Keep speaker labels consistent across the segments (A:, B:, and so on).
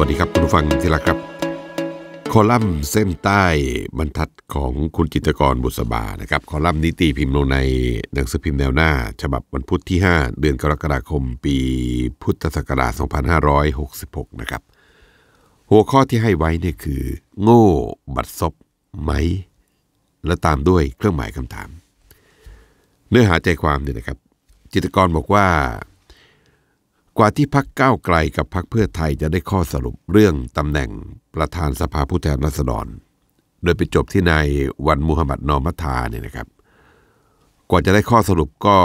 A: วัสดีครับคุณผู้ฟังที่รักครับ คอลัมน์เส้นใต้ บรรทัดของคุณจิตกรบุษบานะครับ คอลัมน์นิตีพิมพ์ลงในหนังสือพิมพ์แนวหน้า ฉบับวันพุธที่ 5 เดือนกรกฎาคมปีพุทธศักราช2566 นะครับ หัวข้อที่ให้ไว้เนี่ยคือ โง่ บัดซบไหม และตามด้วยเครื่องหมายคำถาม เนื้อหาใจความเนี่ยนะครับ จิตกรบอกว่ากว่าที่พักก้าวไกลกับพักเพื่อไทยจะได้ข้อสรุปเรื่องตำแหน่งประธานสภาผู้แทนราษฎร โดยไปจบที่นายวันมูฮัมหมัดนอมัทาเนี่ยนะครับ กว่าจะได้ข้อสรุปก็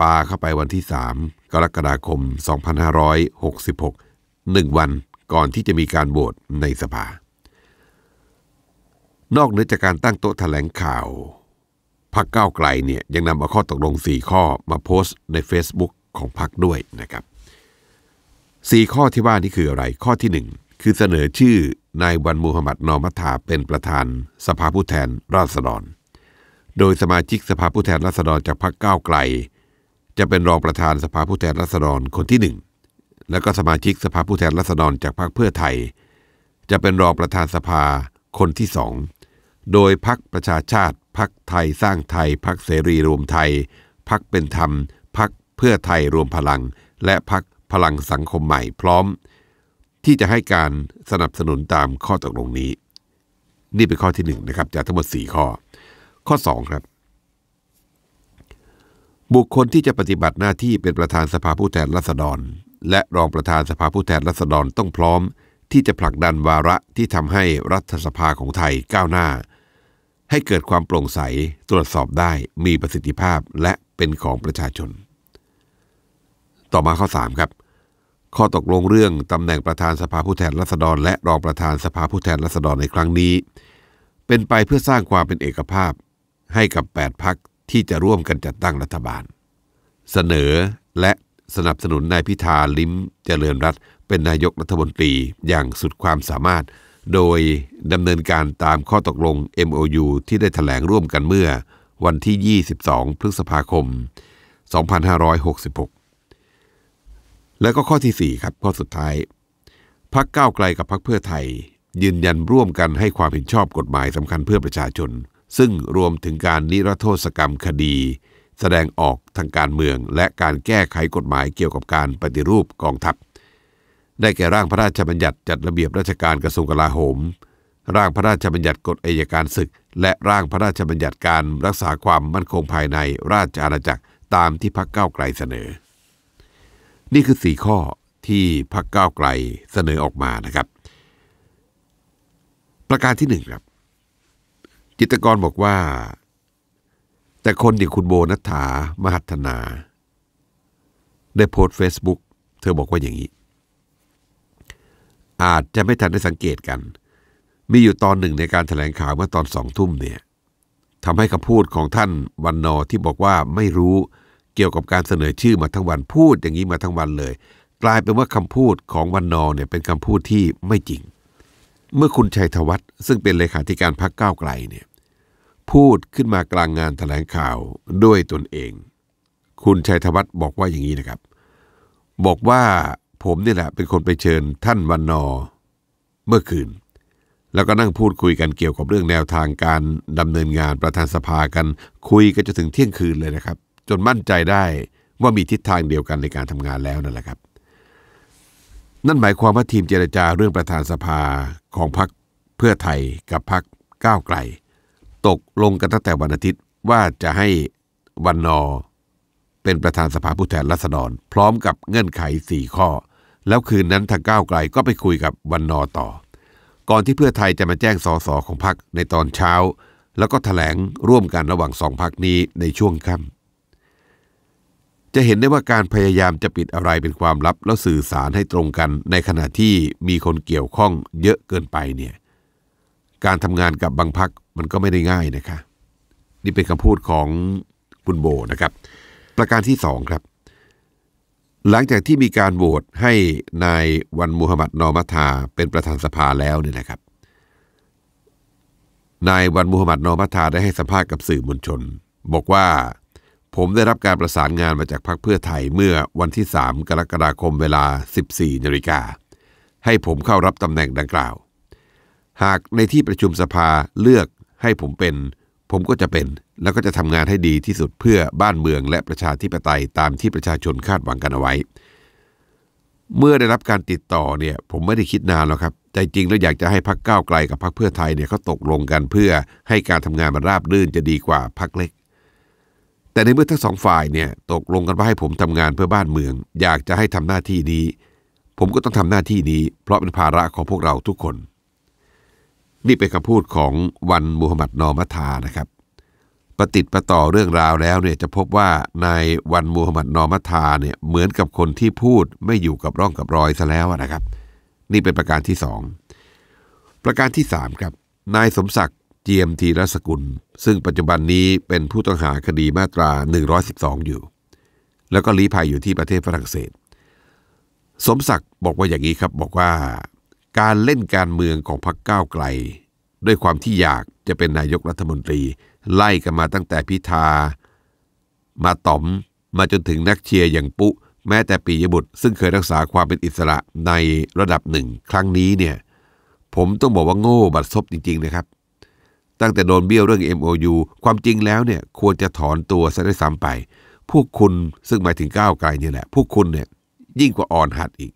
A: ปาเข้าไปวันที่ 3 กรกฎาคม 2566หนึ่งวันก่อนที่จะมีการโหวตในสภา นอกเหนือจากการตั้งโต๊ะแถลงข่าว พักก้าวไกลเนี่ยยังนำเอาข้อตกลง 4 ข้อมาโพสต์ใน Facebook ของพักด้วยนะครับสี่ข้อที่ว่านี้คืออะไรข้อที่หนึ่งคือเสนอชื่อนายวันมูฮัมหมัดนอมัตาเป็นประธานสภาผู้แทนราษฎรโดยสมาชิกสภาผู้แทนราษฎรจากพรรคก้าวไกล จะเป็นรองประธานสภาผู้แทนราษฎรคนที่หนึ่งแล้วก็สมาชิกสภาผู้แทนราษฎรจากพรรคเพื่อไทย จะเป็นรองประธานสภาคนที่สองโดยพรรคประชาชาติพรรคไทยสร้างไทยพรรคเสรีรวมไทยพรรคเป็นธรรมพรรคเพื่อไทยรวมพลังและพรรคพลังสังคมใหม่พร้อม ที่จะให้การสนับสนุนตามข้อตกลงนี้ นี่เป็นข้อที่1นนะครับจากทั้งหมด 4 ข้อ ข้อ 2 ครับ บุคคลที่จะปฏิบัติหน้าที่เป็นประธานสภาผู้แทนราษฎร และรองประธานสภาผู้แทนราษฎรต้องพร้อม ที่จะผลักดันวาระที่ทำให้รัฐสภาของไทยก้าวหน้า ให้เกิดความโปร่งใสตรวจสอบได้มีประสิทธิภาพและเป็นของประชาชนต่อมาข้อ3ครับ ข้อตกลงเรื่องตำแหน่งประธานสภาผู้แทนราษฎรและรองประธานสภาผู้แทนราษฎรในครั้งนี้ เป็นไปเพื่อสร้างความเป็นเอกภาพให้กับ 8พักที่จะร่วมกันจัดตั้งรัฐบาล เสนอและสนับสนุนนายพิธา ลิ้มเจริญรัตเป็นนายกรัฐมนตรีอย่างสุดความสามารถ โดยดำเนินการตามข้อตกลง MOU ที่ได้ถแถลงร่วมกันเมื่อวันที่ 22พฤษภาคม 2566แล้วก็ข้อที่4ครับข้อสุดท้ายพักก้าวไกลกับพักเพื่อไทย ยืนยันร่วมกันให้ความเห็นชอบกฎหมายสำคัญเพื่อประชาชน ซึ่งรวมถึงการนิรโทษกรรมคดี แสดงออกทางการเมืองและการแก้ไขกฎหมายเกี่ยวกับการปฏิรูปกองทัพ ได้แก่ร่างพระราชบัญญัติจัดระเบียบราชการกระทรวงกลาโหม ร่างพระราชบัญญัติกฎอัยการศึก และร่างพระราชบัญญัติการรักษาความมั่นคงภายในราชอาณาจักรตามที่พักเก้าไกลเสนอนี่คือสี่ข้อที่พรรคก้าวไกลเสนอออกมานะครับ ประการที่หนึ่งครับจิตกรบอกว่า แต่คนอย่างคุณโบนัฐามหัฒนา ได้โพสต์เฟซบุ๊กเธอบอกว่าอย่างนี้ อาจจะไม่ทันได้สังเกตกัน มีอยู่ตอนหนึ่งในการถแถลงข่าวเมื่อตอนสองทุ่มเนี่ยทำให้คำพูดของท่านวันนอที่บอกว่าไม่รู้เกี่ยวกับการเสนอชื่อมาทั้งวันพูดอย่างนี้มาทั้งวันเลย กลายเป็นว่าคำพูดของวันนอเนี่ย เป็นคำพูดที่ไม่จริง เมื่อคุณชัยธวัฒน์ซึ่งเป็นเลขาธิการพรรคก้าวไกลเนี่ยพูดขึ้นมากลางงานถแถลงข่าวด้วยตนเอง คุณชัยธวัฒน์บอกว่าอย่างนี้นะครับ บอกว่าผมนี่แหละ เป็นคนไปเชิญท่านวันนอเมื่อคืน แล้วก็นั่งพูดคุยกันเกี่ยวกับเรื่องแนวทางการดำเนินงานประธานสภากันคุยกันจนถึงเที่ยงคืนเลยนะครับจนมั่นใจได้ว่ามีทิศทางเดียวกันในการทำงานแล้วนั่นแหละครับ นั่นหมายความว่าทีมเจรจาเรื่องประธานสภาของพรรคเพื่อไทยกับพรรคก้าวไกล ตกลงกันตั้งแต่วันอาทิตย์ว่าจะให้วันนอเป็นประธานสภาผู้แทนรัษฎรพร้อมกับเงื่อนไข4ข้อ แล้วคืนนั้นทางก้าวไกลก็ไปคุยกับวันนอต่อ ก่อนที่เพื่อไทยจะมาแจ้งสสของพรรคในตอนเช้า แล้วก็ถแถลงร่วมกันระหว่างสองพรรคนี้ในช่วงค่ำจะเห็นได้ว่าการพยายามจะปิดอะไรเป็นความลับแล้วสื่อสารให้ตรงกัน ในขณะที่มีคนเกี่ยวข้องเยอะเกินไปเนี่ยการทำงานกับบางพักมันก็ไม่ได้ง่ายนะคะนี่เป็นคำพูดของคุณโบนะครับ ประการที่สองครับ หลังจากที่มีการโหวตให้นายวันมูฮัมหมัดนอมัทาเป็นประธานสภาแล้วเนี่ยนะครับนายวันมูฮัมหมัดนอมัทาได้ให้สัมภาษณ์กับสื่อมวลชน บอกว่าผมได้รับการประสานงานมาจากพักเพื่อไทยเมื่อวันที่ 3 กรกฎาคมเวลา 14นาฬิกาให้ผมเข้ารับตำแหน่งดังกล่าว หากในที่ประชุมสภาเลือกให้ผมเป็น ผมก็จะเป็นแล้วก็จะทำงานให้ดีที่สุดเพื่อบ้านเมืองและประชาธิปไตยตามที่ประชาชนคาดหวังกันเอาไว้ เมื่อได้รับการติดต่อเนี่ยผมไม่ได้คิดนานหรอกครับใจจริงแล้วอยากจะให้พักก้าวไกลกับพักเพื่อไทยเนี่ยเขาตกลงกันเพื่อให้การทำงานมันราบรื่นจะดีกว่าพักเล็กแต่ในเมื่อทั้งสองฝ่ายเนี่ยตกลงกันว่าให้ผมทำงานเพื่อบ้านเมือง อยากจะให้ทำหน้าที่นี้ ผมก็ต้องทำหน้าที่นี้เพราะเป็นภาระของพวกเราทุกคน นี่เป็นคำพูดของวันมูฮัมหมัดนอมัทานะครับประติดประต่อเรื่องราวแล้วเนี่ยจะพบว่านายวันมูฮัมหมัดนอมัทาเนี่ยเหมือนกับคนที่พูดไม่อยู่กับร่องกับรอยซะแล้วนะครับ นี่เป็นประการที่สองประการที่สามครับนายสมศักดิ์เจียมธีรสกุล ซึ่งปัจจุบันนี้เป็นผู้ต้องหาคดีมาตรา 112 อยู่ แล้วก็ลี้ภัยอยู่ที่ประเทศฝรั่งเศส สมศักดิ์บอกว่าอย่างนี้ครับบอกว่า การเล่นการเมืองของพรรคก้าวไกล ด้วยความที่อยากจะเป็นนายกรัฐมนตรีไล่กันมาตั้งแต่พิธามาต๋อมมาจนถึงนักเชียร์อย่างปุแม้แต่ปียบุตร ซึ่งเคยรักษาความเป็นอิสระในระดับหนึ่งครั้งนี้เนี่ยผมต้องบอกว่าโง่บัดซบจริงๆนะครับตั้งแต่โดนเบี้ยวเรื่อง MOU ความจริงแล้วเนี่ย ควรจะถอนตัวซะได้ซ้ำไป พวกคุณซึ่งหมายถึงก้าวไกลนี่แหละ พวกคุณเนี่ยยิ่งกว่าอ่อนหัดอีก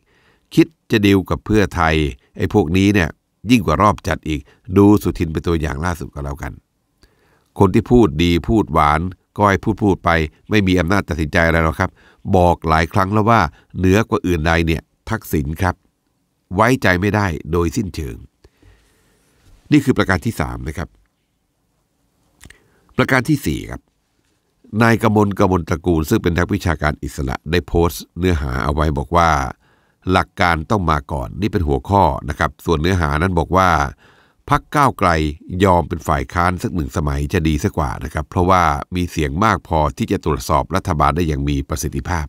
A: คิดจะดีลกับเพื่อไทยไอ้พวกนี้เนี่ยยิ่งกว่ารอบจัดอีก ดูสุทินเป็นตัวอย่างล่าสุดก็แล้วกัน คนที่พูดดีพูดหวาน ก็ให้พูดพูดไป ไม่มีอำนาจตัดสินใจอะไรหรอกครับ บอกหลายครั้งแล้วว่าเหนือกว่าอื่นใดเนี่ย ทักษิณครับ ไว้ใจไม่ได้โดยสิ้นเชิง นี่คือประการที่3นะครับประการที่4ครับ นายกมลกมลตระกูลซึ่งเป็นนักวิชาการอิสระได้โพสต์เนื้อหาเอาไว้บอกว่า หลักการต้องมาก่อนนี่เป็นหัวข้อนะครับ ส่วนเนื้อหานั้นบอกว่า พักก้าวไกลยอมเป็นฝ่ายค้านสักหนึ่งสมัยจะดีสักกว่านะครับ เพราะว่ามีเสียงมากพอที่จะตรวจสอบรัฐบาลได้อย่างมีประสิทธิภาพ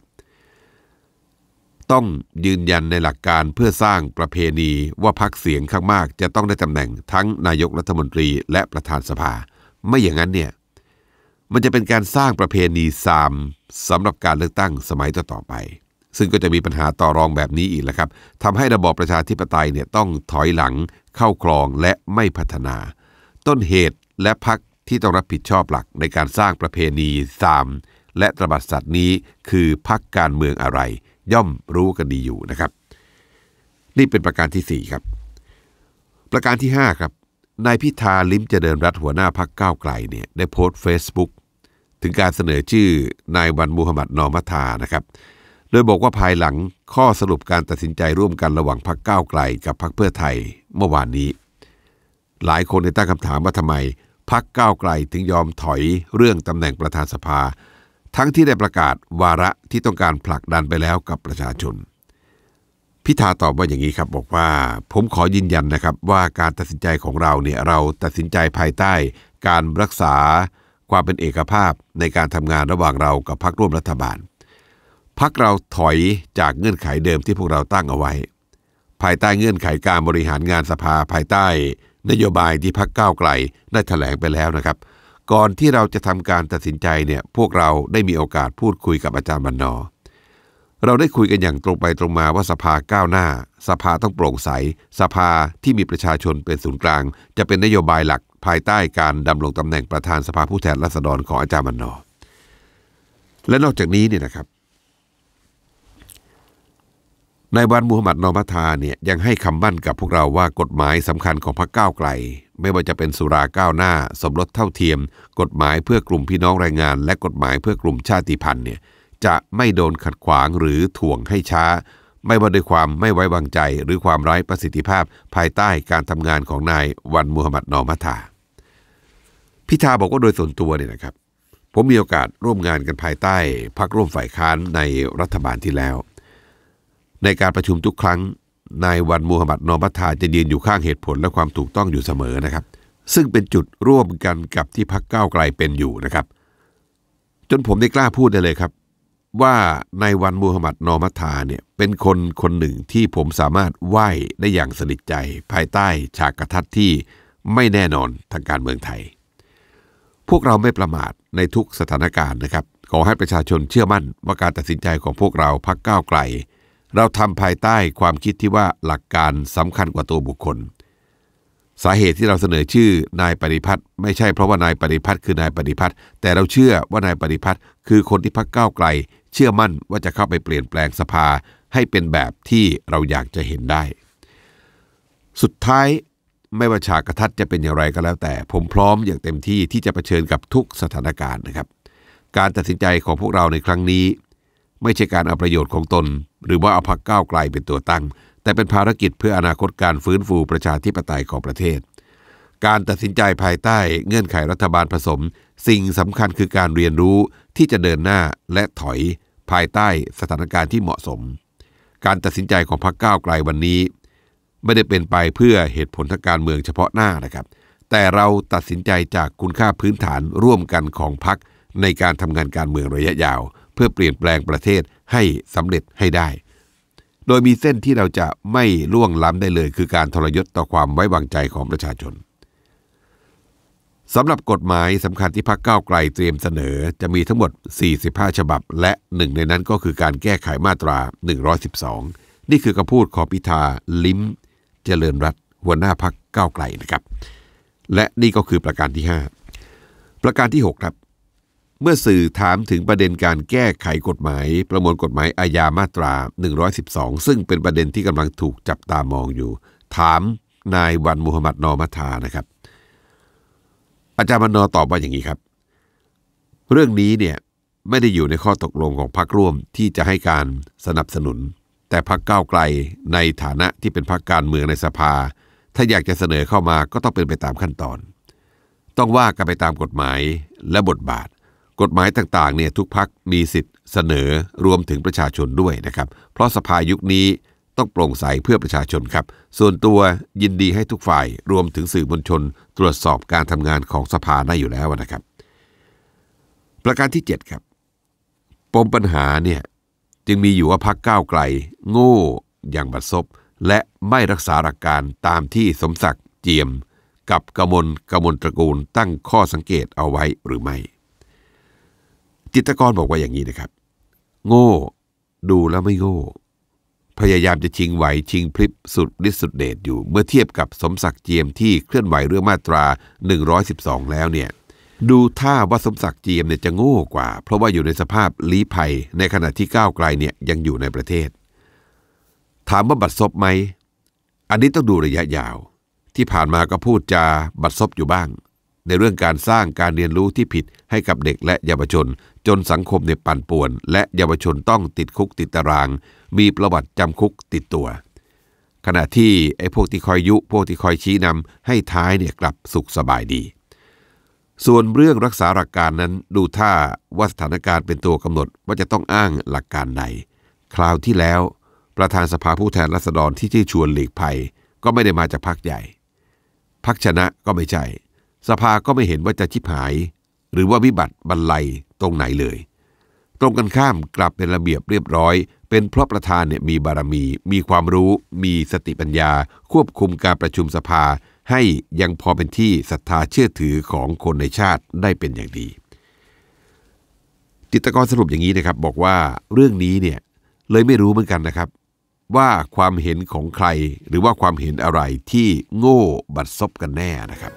A: ต้องยืนยันในหลักการเพื่อสร้างประเพณีว่าพักเสียงข้างมากจะต้องได้ตำแหน่งทั้งนายกรัฐมนตรีและประธานสภา ไม่อย่างนั้นเนี่ยมันจะเป็นการสร้างประเพณีซามสำหรับการเลือกตั้งสมัยต่อๆไป ซึ่งก็จะมีปัญหาต่อรองแบบนี้อีกแล้วครับทำให้ระบอบประชาธิปไตยเนี่ยต้องถอยหลัง เข้าคลองและไม่พัฒนา ต้นเหตุและพักที่ต้องรับผิดชอบหลักในการสร้างประเพณีซามและตรบัดสัตว์นี้คือพักการเมืองอะไร ย่อมรู้กันดีอยู่นะครับ นี่เป็นประการที่ 4 ครับ ประการที่5ครับนายพิธาลิมเจริญรัฐหัวหน้าพักก้าวไกลเนี่ยได้โพสต์ Facebook ถึงการเสนอชื่อนายวันมูฮัมหมัดนอมัทานะครับ โดยบอกว่าภายหลังข้อสรุปการตัดสินใจร่วมกัน ระหว่างพรรคก้าวไกลกับพรรคเพื่อไทยเมื่อวานนี้ หลายคนได้ตั้งคำถามว่าทำไมพรรคก้าวไกลถึงยอมถอยเรื่องตำแหน่งประธานสภา ทั้งที่ได้ประกาศวาระที่ต้องการผลักดันไปแล้วกับประชาชน พิธาตอบว่าอย่างนี้ครับบอกว่า ผมขอยืนยันนะครับ ว่าการตัดสินใจของเราเนี่ยเราตัดสินใจภายใต้ การรักษาความเป็นเอกภาพในการทำงานระหว่างเรากับพรรคร่วมรัฐบาลพรรคเราถอยจากเงื่อนไขเดิมที่พวกเราตั้งเอาไว้ ภายใต้เงื่อนไขการบริหารงานสภา ภายใต้ นโยบายที่พรรคก้าวไกล ได้ถแถลงไปแล้วนะครับ ก่อนที่เราจะทำการตัดสินใจเนี่ยพวกเราได้มีโอกาสพูดคุยกับอาจารย์บรรณอเราได้คุยกันอย่างตรงไปตรงมาว่าสภาก้าวหน้า สภาต้องโปร่งใส สภาที่มีประชาชนเป็นศูนย์กลาง จะเป็นนโยบายหลักภายใต้การดำรงตำแหน่งประธานสภาผู้แทนราษฎรของอาจารย์มันนอและนอกจากนี้เนี่ยนะครับ นายวันมูฮัมหมัดนอมัทาเนี่ยยังให้คำบั่นกับพวกเราว่ากฎหมายสำคัญของพรรคก้าวไกล ไม่ว่าจะเป็นสุราก้าวหน้า สมรสเท่าเทียม กฎหมายเพื่อกลุ่มพี่น้องแรงงานและกฎหมายเพื่อกลุ่มชาติพันธุ์เนี่ยจะไม่โดนขัดขวางหรือถ่วงให้ช้า ไม่ว่าด้วยความไม่ไว้วางใจหรือความไร้ประสิทธิภาพภายใต้การทำงานของนายวันมูฮัมหมัดนอมัทาพิธาบอกว่าโดยส่วนตัวเนี่ยนะครับ ผมมีโอกาสร่วมงานกันภายใต้พักร่วมฝ่ายค้านในรัฐบาลที่แล้ว ในการประชุมทุกครั้งนายวันมูฮัมหมัดนอมัทาจะยืนอยู่ข้างเหตุผลและความถูกต้องอยู่เสมอนะครับ ซึ่งเป็นจุดร่วมกันกับที่พักก้าวไกลเป็นอยู่นะครับ จนผมได้กล้าพูดได้เลยครับ ว่านายวันมูฮัมหมัดนอมัทาเนี่ยเป็นคนคนหนึ่งที่ผมสามารถไหว้ได้อย่างสนิทใจภายใต้ฉากกระทัดที่ไม่แน่นอนทางการเมืองไทยพวกเราไม่ประมาทในทุกสถานการณ์นะครับขอให้ประชาชนเชื่อมั่นว่าการตัดสินใจของพวกเราพักก้าวไกล เราทำภายใต้ความคิดที่ว่าหลักการสำคัญกว่าตัวบุคคล สาเหตุที่เราเสนอชื่อนายปฏิพัฒน์ไม่ใช่เพราะว่านายปฏิพัฒน์คือนายปฏิพัฒน์แต่เราเชื่อว่านายปฏิพัฒน์คือคนที่พักก้าวไกลเชื่อมั่นว่าจะเข้าไปเปลี่ยนแปลงสภาให้เป็นแบบที่เราอยากจะเห็นได้ สุดท้ายไม่ว่าฉากกระทัดจะเป็นอย่างไรก็แล้ว แต่ ผมพร้อมอย่างเต็มที่ที่จะะเผชิญกับทุกสถานการณ์นะครับ การตัดสินใจของพวกเราในครั้งนี้ ไม่ใช่การเอาประโยชน์ของตน หรือว่าเอาพักก้าวไกลเป็นตัวตั้ง แต่เป็นภารกิจเพื่ออนาคตการฟื้นฟูประชาธิปไตยของประเทศ การตัดสินใจภายใต้เงื่อนไขรัฐบาลผสม สิ่งสำคัญคือการเรียนรู้ที่จะเดินหน้าและถอยภายใต้สถานการณ์ที่เหมาะสม การตัดสินใจของพรรคก้าวไกลวันนี้ไม่ได้เป็นไปเพื่อเหตุผลทางการเมืองเฉพาะหน้านะครับ แต่เราตัดสินใจจากคุณค่าพื้นฐานร่วมกันของพรรคในการทำงานการเมืองระยะยาว เพื่อเปลี่ยนแปลงประเทศให้สำเร็จให้ได้ โดยมีเส้นที่เราจะไม่ล่วงล้ำได้เลย คือการทรยศต่อความไว้วางใจของประชาชน สำหรับกฎหมายสำคัญที่พรรคก้าวไกลเตรียมเสนอจะมีทั้งหมด 45 ฉบับ และหนึ่งในนั้นก็คือการแก้ไขมาตรา 112 นี่คือคำพูดของพิธาลิ้มเจริญรัตหัวหน้าพักก้าวไกลนะครับ และนี่ก็คือประการที่ 5 ประการที่ 6 ครับ เมื่อสื่อถามถึงประเด็นการแก้ไขกฎหมายประมวลกฎหมายอาญามาตรา 112 ซึ่งเป็นประเด็นที่กำลังถูกจับตามองอยู่ ถามนายวันมูฮัมหมัดนอมัทานะครับอาจารย์มันนอตอบว่าอย่างนี้ครับ เรื่องนี้เนี่ยไม่ได้อยู่ในข้อตกลงของพรรคร่วมที่จะให้การสนับสนุนแต่พรรคก้าวไกลในฐานะที่เป็นพรรคการเมืองในสภา ถ้าอยากจะเสนอเข้ามาก็ต้องเป็นไปตามขั้นตอน ต้องว่ากันไปตามกฎหมายและบทบาท กฎหมายต่างๆเนี่ยทุกพักมีสิทธิ์เสนอรวมถึงประชาชนด้วยนะครับ เพราะสภายุคนี้ต้องโปร่งใสเพื่อประชาชนครับ ส่วนตัวยินดีให้ทุกฝ่ายรวมถึงสื่อมวลชนตรวจสอบการทำงานของสภาได้อยู่แล้วนะครับ ประการที่ 7 ครับ ปมปัญหาเนี่ยจึงมีอยู่ว่าพักก้าวไกล โง่อย่างบัดซบและไม่รักษาหลักการตามที่สมศักดิ์เจียม กับกมลกมลตระกูลตั้งข้อสังเกตเอาไว้หรือไม่ จิตกรบอกว่าอย่างนี้นะครับ โง่ดูแล้วไม่โง่ พยายามจะชิงไหวชิงพลิบสุดฤทธิ์สุดเดชอยู่เมื่อเทียบกับสมศักดิ์เจียมที่เคลื่อนไหวเรื่องมาตรา 112 แล้วเนี่ยดูท่าว่าสมศักดิ์เจียมเนี่ยจะโง่กว่าเพราะว่าอยู่ในสภาพลี้ภัยในขณะที่ก้าวไกลเนี่ยยังอยู่ในประเทศถามว่าบัตรซบไหมอันนี้ต้องดูระยะยาว ที่ผ่านมาก็พูดจาบัตรซบอยู่บ้าง ในเรื่องการสร้างการเรียนรู้ที่ผิดให้กับเด็กและเยาวชนจนสังคมเนี่ยปั่นป่วน และเยาวชนต้องติดคุกติดตาราง มีประวัติจำคุกติดตัว ขณะที่ไอ้พวกที่คอยยุพวกที่คอยชี้นำให้ท้ายเนี่ยกลับสุขสบายดีส่วนเรื่องรักษาหลักการนั้นดูท่าว่าสถานการณ์เป็นตัวกำหนดว่าจะต้องอ้างหลักการใดคราวที่แล้ว ประธานสภาผู้แทนรัษฎรที่ชื่อชวนหลีกภัย ก็ไม่ได้มาจากพรรคใหญ่พรรคชนะก็ไม่ใช่ สภาก็ไม่เห็นว่าจะชิบหาย หรือว่าวิบัติบรรลัยตรงไหนเลย ตรงกันข้ามกลับเป็นระเบียบเรียบร้อย เป็นเพราะประธานเนี่ยมีบารมี มีความรู้มีสติปัญญา ควบคุมการประชุมสภาให้ยังพอเป็นที่ศรัทธาเชื่อถือของคนในชาติได้เป็นอย่างดี ติตกรสรุปอย่างนี้นะครับ บอกว่าเรื่องนี้เนี่ยเลยไม่รู้เหมือนกันนะครับ ว่าความเห็นของใคร หรือว่าความเห็นอะไรที่โง่บัดซบกันแน่นะครับ